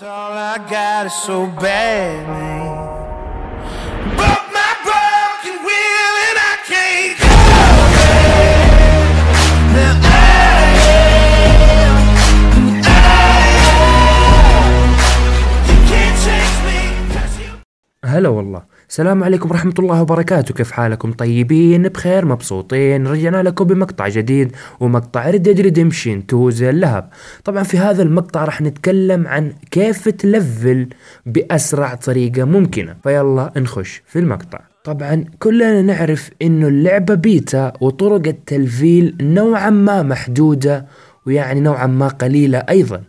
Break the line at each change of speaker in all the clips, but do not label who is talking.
It's all I got is so badly. But my broken will and I can't go away. Now I am, and I am. You can't chase me. هلا والله السلام عليكم ورحمة الله وبركاته كيف حالكم طيبين بخير مبسوطين رجعنا لكم بمقطع جديد ومقطع ريد ديد ريديمشن 2 زي اللهب طبعا في هذا المقطع راح نتكلم عن كيف تلفل بأسرع طريقة ممكنة فيلا نخش في المقطع طبعا كلنا نعرف انه اللعبة بيتا وطرق التلفيل نوعا ما محدودة ويعني نوعا ما قليلة ايضا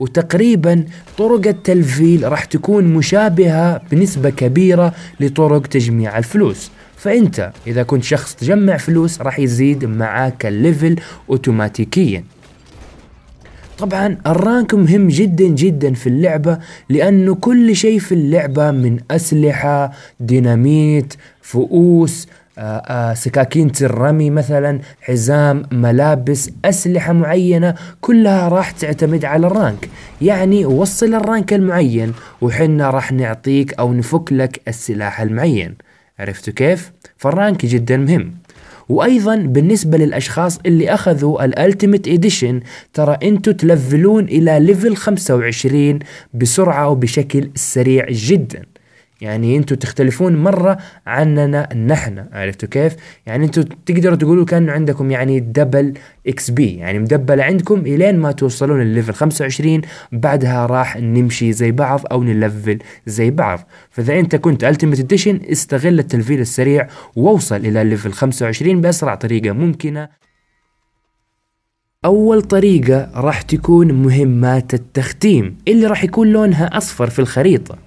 وتقريبا طرق التلفيل راح تكون مشابهة بنسبة كبيرة لطرق تجميع الفلوس فانت اذا كنت شخص تجمع فلوس راح يزيد معاك الليفل اوتوماتيكيا طبعا الرانك مهم جدا جدا في اللعبة لأنه كل شيء في اللعبة من أسلحة ديناميت فؤوس آه، آه، سكاكين الرمي مثلا حزام ملابس أسلحة معينة كلها راح تعتمد على الرانك يعني وصل الرانك المعين وحنا راح نعطيك أو نفك لك السلاح المعين عرفتوا كيف؟ فالرانك جدا مهم وايضا بالنسبه للاشخاص اللي اخذوا الالتيميت اديشن ترى أنتوا تلفلون الى ليفل 25 بسرعه وبشكل سريع جدا يعني انتوا تختلفون مره عننا نحن عرفتوا كيف يعني انتوا تقدروا تقولوا كان عندكم يعني دبل اكس بي يعني مدبله عندكم الين ما توصلون الليفل 25 بعدها راح نمشي زي بعض او نلفل زي بعض فاذا انت كنت التيميت اديشن استغل التلفيل السريع واوصل الى الليفل 25 باسرع طريقه ممكنه أول طريقة راح تكون مهمات التختيم اللي راح يكون لونها أصفر في الخريطة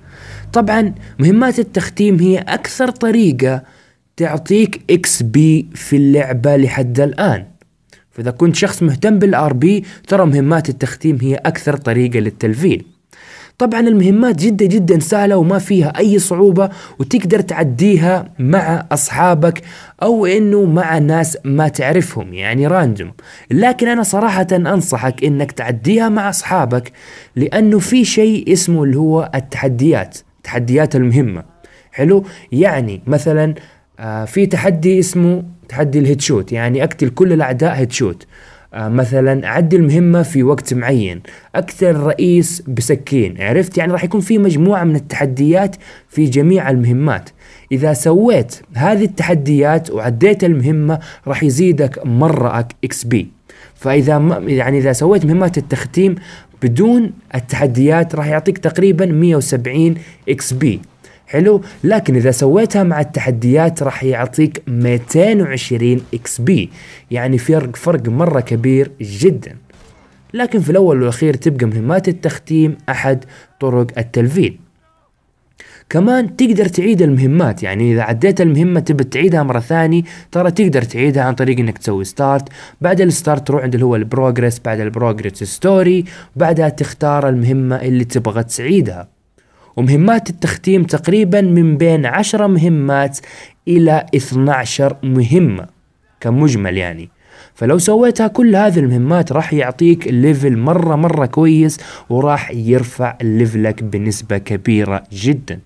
طبعا مهمات التختيم هي أكثر طريقة تعطيك اكس بي في اللعبة لحد الآن فإذا كنت شخص مهتم بالار بي ترى مهمات التختيم هي أكثر طريقة للتلفيل طبعا المهمات جدا جدا سهلة وما فيها أي صعوبة وتقدر تعديها مع أصحابك أو إنه مع ناس ما تعرفهم يعني راندوم لكن أنا صراحة أنصحك إنك تعديها مع أصحابك لأنه في شيء اسمه اللي هو التحديات التحديات المهمة حلو يعني مثلا آه، في تحدي اسمه تحدي شوت يعني اقتل كل الاعداء شوت آه، مثلا عدي المهمة في وقت معين اقتل رئيس بسكين عرفت يعني راح يكون في مجموعة من التحديات في جميع المهمات اذا سويت هذه التحديات وعديت المهمة راح يزيدك مرة اكس بي فاذا يعني اذا سويت مهمات التختيم بدون التحديات راح يعطيك تقريبا 170 اكس بي حلو لكن اذا سويتها مع التحديات راح يعطيك 220 اكس بي يعني فرق فرق مره كبير جدا لكن في الاول والاخير تبقى مهمات التختيم احد طرق التلفيل كمان تقدر تعيد المهمات يعني اذا عديت المهمه تبي تعيدها مره ثانيه ترى تقدر تعيدها عن طريق انك تسوي ستارت بعد الستارت تروح عند اللي هو البروجرس بعد البروجرس ستوري بعدها تختار المهمه اللي تبغى تعيدها ومهمات التختيم تقريبا من بين 10 مهمات الى 12 مهمه كمجمل يعني فلو سويتها كل هذه المهمات راح يعطيك ليفل مرة مرة كويس وراح يرفع ليفلك بنسبة كبيرة جدا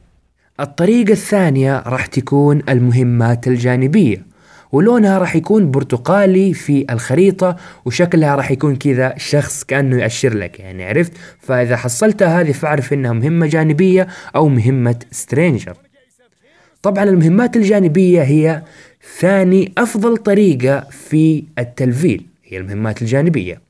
الطريقة الثانية راح تكون المهمات الجانبية ولونها راح يكون برتقالي في الخريطة وشكلها راح يكون كذا شخص كأنه يأشر لك يعني عرفت فإذا حصلتها هذه فاعرف إنها مهمة جانبية أو مهمة سترينجر طبعا المهمات الجانبية هي ثاني أفضل طريقة في التلفيل هي المهمات الجانبية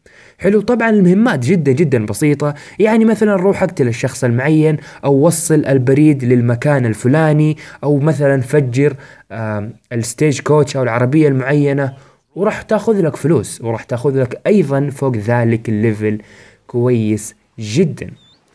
حلو طبعا المهمات جدا جدا بسيطة يعني مثلا روح اقتل الشخص المعين او وصل البريد للمكان الفلاني او مثلا فجر الستيج كوتش او العربية المعينة وراح تاخذ لك فلوس وراح تاخذ لك ايضا فوق ذلك الليفل كويس جدا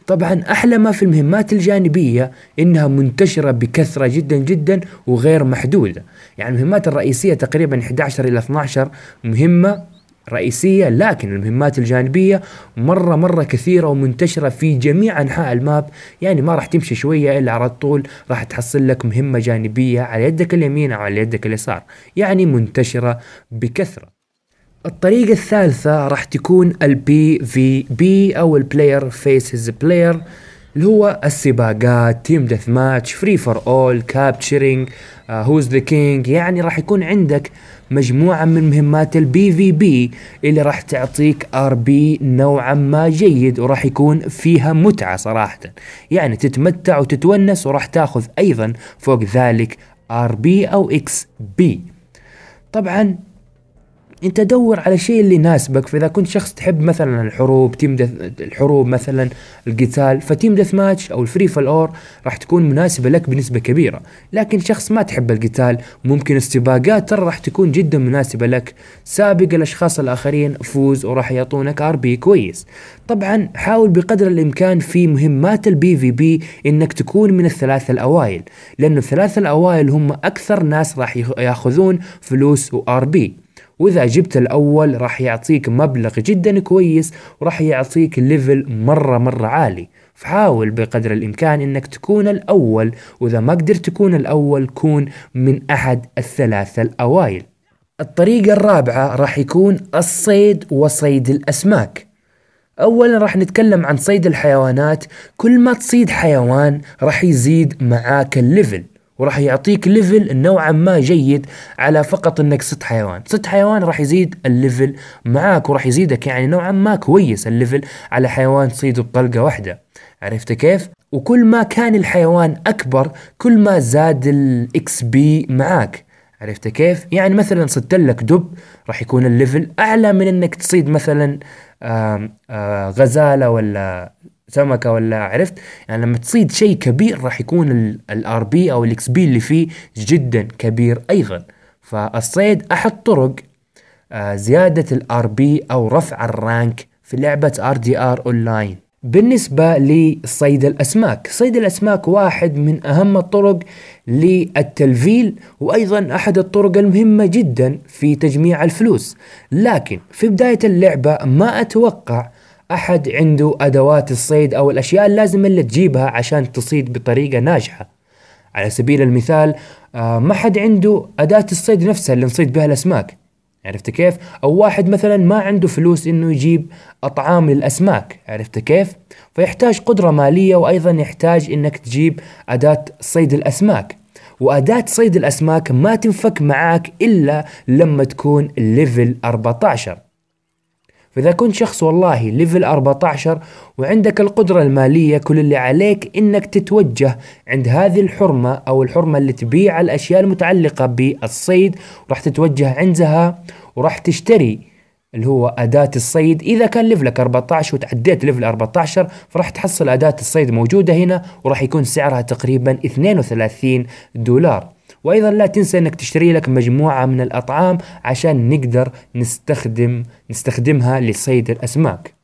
طبعا احلى ما في المهمات الجانبيه انها منتشره بكثره جدا جدا وغير محدوده يعني المهمات الرئيسيه تقريبا 11 الى 12 مهمه رئيسية لكن المهمات الجانبية مرة مرة كثيرة ومنتشرة في جميع أنحاء الماب يعني ما راح تمشي شوية إلا على طول راح تحصل لك مهمة جانبية على يدك اليمين أو على يدك اليسار يعني منتشرة بكثرة الطريقة الثالثة راح تكون البي في بي أو البلاير فيسز بلاير اللي هو السباقات تيم ديث ماتش فري فور اول كابتشرينج هوز ذا كينج يعني راح يكون عندك مجموعة من مهمات البي في بي اللي راح تعطيك ار بي نوعا ما جيد وراح يكون فيها متعة صراحة يعني تتمتع وتتونس وراح تاخذ ايضا فوق ذلك ار بي او اكس بي طبعا انت دور على الشيء اللي يناسبك فاذا كنت شخص تحب مثلا الحروب تيم الحروب مثلا القتال فتيم دث ماتش او الفري فال اور راح تكون مناسبه لك بنسبه كبيره لكن شخص ما تحب القتال ممكن استباقات ترى راح تكون جدا مناسبه لك سابق الاشخاص الاخرين فوز وراح يعطونك ار بي كويس طبعا حاول بقدر الامكان في مهمات البي في بي انك تكون من الثلاثه الاوائل لانه الثلاثه الاوائل هم اكثر ناس راح ياخذون فلوس وار بي واذا جبت الاول راح يعطيك مبلغ جدا كويس وراح يعطيك ليفل مره مره عالي فحاول بقدر الامكان انك تكون الاول واذا ما قدرت تكون الاول كون من احد الثلاثه الاوائل الطريقه الرابعه راح يكون الصيد وصيد الاسماك اولا راح نتكلم عن صيد الحيوانات كل ما تصيد حيوان راح يزيد معاك الليفل وراح يعطيك ليفل نوعا ما جيد على فقط انك ست حيوان ست حيوان راح يزيد الليفل معاك وراح يزيدك يعني نوعا ما كويس الليفل على حيوان تصيده بطلقة واحدة عرفت كيف؟ وكل ما كان الحيوان اكبر كل ما زاد الاكس بي معاك عرفت كيف؟ يعني مثلا صدت لك دب راح يكون الليفل اعلى من انك تصيد مثلا آم آم آه، غزالة ولا سمكه ولا عرفت يعني لما تصيد شيء كبير راح يكون الار بي او الاكس بي اللي فيه جدا كبير ايضا فالصيد احد طرق آه، زياده الار بي او رفع الرانك في لعبه ار دي ار اونلاين بالنسبة لصيد الأسماك صيد الأسماك واحد من أهم الطرق للتلفيل وأيضا أحد الطرق المهمة جدا في تجميع الفلوس لكن في بداية اللعبة ما أتوقع احد عنده ادوات الصيد او الاشياء اللازمه اللي تجيبها عشان تصيد بطريقه ناجحه على سبيل المثال آه، ما حد عنده اداه الصيد نفسها اللي نصيد بها الاسماك عرفت كيف؟ او واحد مثلا ما عنده فلوس انه يجيب اطعام للاسماك، عرفت كيف؟ فيحتاج قدره ماليه وايضا يحتاج انك تجيب اداه صيد الاسماك. وأداة صيد الأسماك ما تنفك معاك إلا لما تكون ليفل 14 فإذا كنت شخص والله ليفل 14 وعندك القدرة المالية كل اللي عليك إنك تتوجه عند هذه الحرمة أو الحرمة اللي تبيع الأشياء المتعلقة بالصيد راح تتوجه عندها وراح تشتري اللي هو أداة الصيد إذا كان ليفلك 14 وتعديت ليفل 14 فراح تحصل أداة الصيد موجودة هنا وراح يكون سعرها تقريبا 32 دولار وايضا لا تنسى انك تشتري لك مجموعه من الاطعام عشان نقدر نستخدم نستخدمها لصيد الاسماك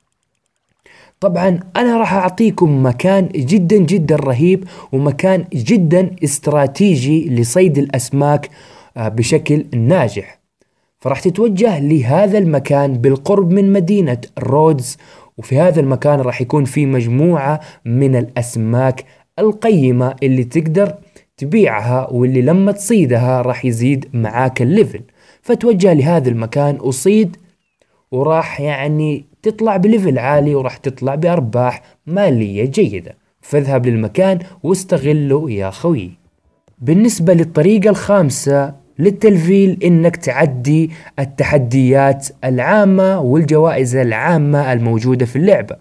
طبعا انا راح اعطيكم مكان جدا جدا رهيب ومكان جدا استراتيجي لصيد الاسماك آه، بشكل ناجح فراح تتوجه لهذا المكان بالقرب من مدينة رودز وفي هذا المكان راح يكون في مجموعة من الأسماك القيمة اللي تقدر تبيعها واللي لما تصيدها راح يزيد معاك الليفل فتوجه لهذا المكان وصيد وراح يعني تطلع بليفل عالي وراح تطلع بأرباح مالية جيدة فاذهب للمكان واستغله يا خوي بالنسبة للطريقة الخامسة للتلفيل انك تعدي التحديات العامة والجوائز العامة الموجودة في اللعبة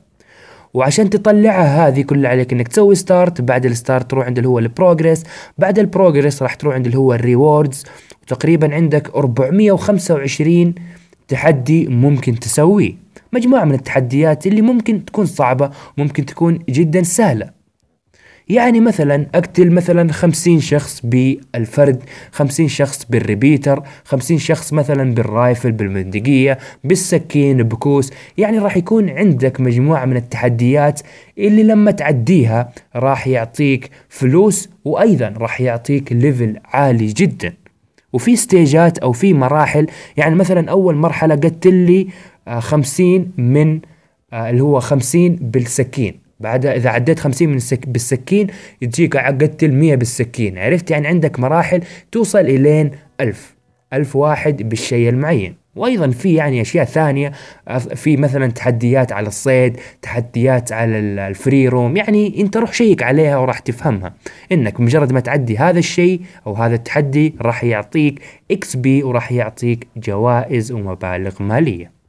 وعشان تطلعها هذه كلها عليك انك تسوي ستارت بعد الستارت تروح عند اللي هو البروجريس بعد البروجريس راح تروح عند اللي هو الريوردز وتقريبا عندك 425 تحدي ممكن تسويه مجموعة من التحديات اللي ممكن تكون صعبة ممكن تكون جدا سهلة يعني مثلا اقتل مثلا 50 شخص بالفرد 50 شخص بالريبيتر 50 شخص مثلا بالرايفل بالمندقية بالسكين بكوس يعني راح يكون عندك مجموعة من التحديات اللي لما تعديها راح يعطيك فلوس وايضا راح يعطيك ليفل عالي جدا وفي ستيجات او في مراحل يعني مثلا اول مرحلة قتل لي 50 آه، من آه، اللي هو 50 بالسكين بعدها اذا عديت 50 من السك بالسكين تجيك عقدت ال 100 بالسكين عرفت يعني عندك مراحل توصل الين 1000 1000 واحد بالشيء المعين وايضا في يعني اشياء ثانيه في مثلا تحديات على الصيد تحديات على الفري روم يعني انت روح شيك عليها وراح تفهمها انك مجرد ما تعدي هذا الشيء او هذا التحدي راح يعطيك اكس بي وراح يعطيك جوائز ومبالغ ماليه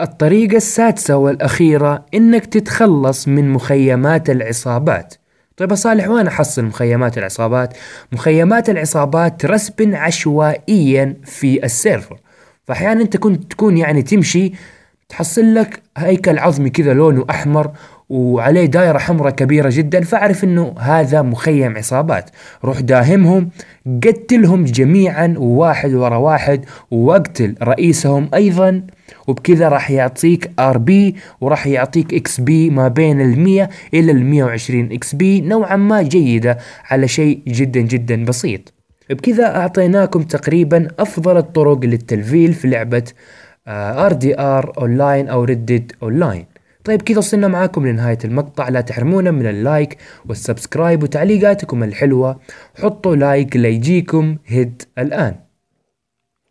الطريقة السادسة والأخيرة إنك تتخلص من مخيمات العصابات طيب صالح وين أحصل مخيمات العصابات؟ مخيمات العصابات رسب عشوائيا في السيرفر فأحيانا أنت كنت تكون يعني تمشي تحصل لك هيكل عظمي كذا لونه أحمر وعليه دائرة حمراء كبيرة جدا فاعرف انه هذا مخيم عصابات روح داهمهم قتلهم جميعا واحد ورا واحد واقتل رئيسهم ايضا وبكذا راح يعطيك ار بي وراح يعطيك اكس بي ما بين ال 100 الى ال 120 اكس بي نوعا ما جيدة على شيء جدا جدا بسيط بكذا اعطيناكم تقريبا افضل الطرق للتلفيل في لعبة آه، ار دي ار اونلاين او ريدد اونلاين طيب كذا وصلنا معاكم لنهاية المقطع لا تحرمونا من اللايك والسبسكرايب وتعليقاتكم الحلوة حطوا لايك ليجيكم هد الآن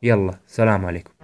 يلا سلام عليكم